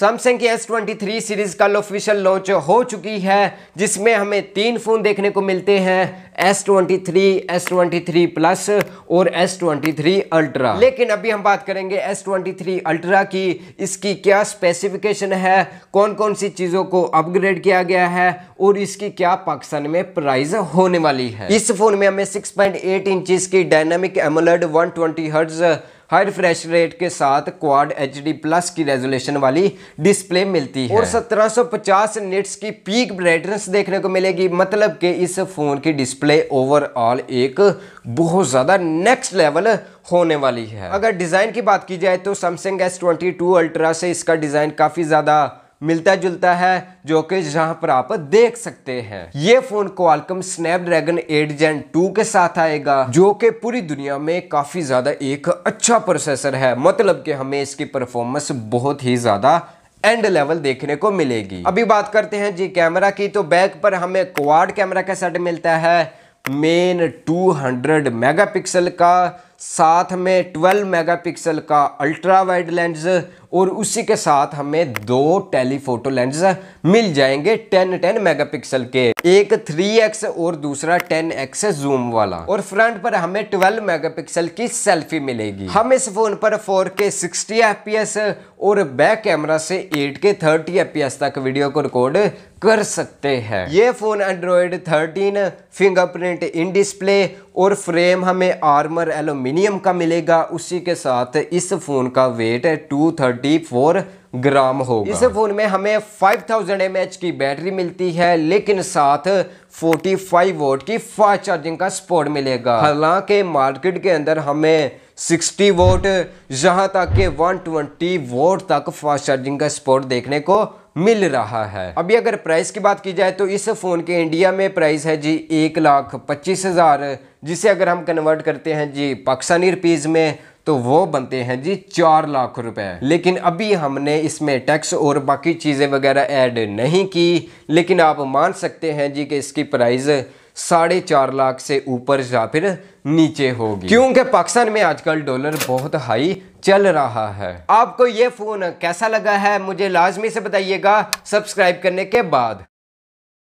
Samsung की S twenty three series कल official launch हो चुकी है जिसमें हमें तीन फ़ोन देखने को मिलते हैं S twenty three S twenty three plus और एस ट्वेंटी थ्री अल्ट्रा लेकिन अभी हम बात करेंगे एस ट्वेंटी थ्री अल्ट्रा की इसकी क्या स्पेसिफिकेशन है कौन कौन सी चीज़ों को अपग्रेड किया गया है और इसकी क्या पाकिस्तान में प्राइस होने वाली है इस फ़ोन में हमें सिक्स पॉइंट एट इंचज़ की dynamic AMOLED one twenty hertz high refresh rate के साथ क्वाड एचडी प्लस की रेजोल्यूशन वाली डिस्प्ले मिलती है और 1750 निट्स की पीक ब्राइटनेस देखने को मिलेगी मतलब कि इस फ़ोन की डिस्प्ले ओवरऑल एक बहुत ज़्यादा नेक्स्ट लेवल होने वाली है अगर डिज़ाइन की बात की जाए तो सैमसंग एस ट्वेंटी अल्ट्रा से इसका डिज़ाइन काफ़ी ज़्यादा मिलता जुलता है जो कि जहां पर आप देख सकते हैं ये फोन क्वालकम स्नैपड्रैगन 8 जेन 2 के साथ आएगा जो कि पूरी दुनिया में काफी ज्यादा एक अच्छा प्रोसेसर है मतलब कि हमें इसकी परफॉर्मेंस बहुत ही ज्यादा एंड लेवल देखने को मिलेगी अभी बात करते हैं जी कैमरा की तो बैक पर हमें क्वाड कैमरा का सेट मिलता है मेन 200 मेगापिक्सल का साथ में 12 मेगापिक्सल का अल्ट्रा वाइड लेंस और उसी के साथ हमें दो टेलीफोटो लेंस मिल जाएंगे 10 10 मेगापिक्सल के एक 3x और दूसरा 10x जूम वाला और फ्रंट पर हमें 12 मेगापिक्सल की सेल्फी मिलेगी हम इस फोन पर 4K 60 के और बैक कैमरा से 8K 30 fps तक वीडियो को रिकॉर्ड कर सकते हैं ये phone Android 13 fingerprint in display और फ्रेम हमें आर्मर एलुमिनियम का मिलेगा उसी के साथ इस फोन का वेट है टू थर्टी 24 ग्राम होगा इस फ़ोन में हमें 5000 थाउजेंड की बैटरी मिलती है लेकिन साथ 45 फाइव की फास्ट चार्जिंग का सपोर्ट मिलेगा हालांकि मार्केट के अंदर हमें 60 वोट जहां तक के 120 ट्वेंटी वोट तक फास्ट चार्जिंग का सपोर्ट देखने को मिल रहा है अभी अगर प्राइस की बात की जाए तो इस फ़ोन के इंडिया में प्राइस है जी एक लाख पच्चीस हज़ार जिसे अगर हम कन्वर्ट करते हैं जी पाकिस्तानी रुपीज़ में तो वो बनते हैं जी चार लाख रुपए लेकिन अभी हमने इसमें टैक्स और बाकी चीज़ें वगैरह ऐड नहीं की लेकिन आप मान सकते हैं जी कि इसकी प्राइस साढ़े चार लाख से ऊपर या फिर नीचे होगी क्योंकि पाकिस्तान में आजकल डॉलर बहुत हाई चल रहा है आपको ये फ़ोन कैसा लगा है मुझे लाजमी से बताइएगा सब्सक्राइब करने के बाद